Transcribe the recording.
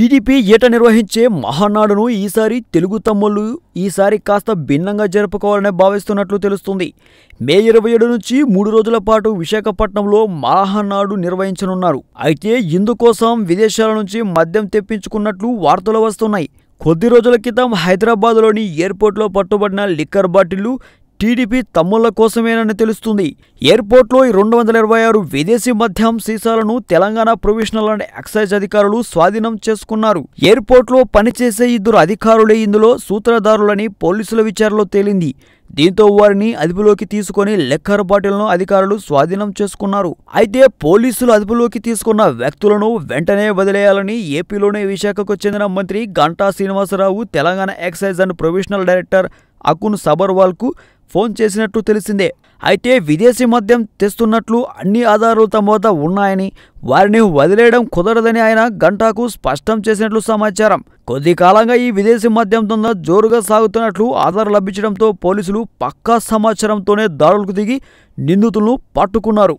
TDP ఏట నిర్వహించే మహానాడును ఈసారి తెలుగు తమ్ముళ్ళు ఈసారి కాస్త భిన్నంగా జరుపుకోవాలని భావిస్తున్నట్లు తెలుస్తుంది మే ఇరవై ఏడు నుంచి మూడు రోజుల పాటు విశాఖపట్నంలో మహానాడు నిర్వహించనున్నారు అయితే ఇందుకోసం విదేశాల నుంచి మద్యం తెప్పించుకున్నట్లు వార్తలు వస్తున్నాయి కొద్ది రోజుల క్రితం హైదరాబాద్లోని ఎయిర్పోర్ట్లో పట్టుబడిన లిక్కర్ బాటిళ్లు టీడీపీ తమ్ముళ్ల కోసమేనని తెలుస్తుంది ఎయిర్పోర్ట్లో రెండు వందల ఇరవై ఆరు విదేశీ మద్యం సీసాలను తెలంగాణ ప్రొవిషనల్ అండ్ ఎక్సైజ్ అధికారులు స్వాధీనం చేసుకున్నారు ఎయిర్పోర్ట్లో పనిచేసే ఇద్దరు అధికారులే ఇందులో సూత్రధారులని పోలీసుల విచారణలో తేలింది దీంతో వారిని అదుపులోకి తీసుకుని లెక్కర్ బాటిల్ను అధికారులు స్వాధీనం చేసుకున్నారు అయితే పోలీసులు అదుపులోకి తీసుకున్న వ్యక్తులను వెంటనే వదిలేయాలని ఏపీలోనే విశాఖకు చెందిన మంత్రి Ganta Srinivasarao Telangana excise and provisional director Akun సబర్వాల్కు ఫోన్ చేసినట్లు తెలిసిందే అయితే విదేశీ మద్యం తెస్తున్నట్లు అన్ని ఆధారాలు తమ వద్ద ఉన్నాయని వారిని వదిలేయడం కుదరదని ఆయన గంటాకు స్పష్టం చేసినట్లు సమాచారం కొద్ది కాలంగా ఈ విదేశీ మద్యం దందా జోరుగా సాగుతున్నట్లు ఆధారాలు లభించడంతో పోలీసులు పక్కా సమాచారంతోనే దారులకు దిగి నిందితులను పట్టుకున్నారు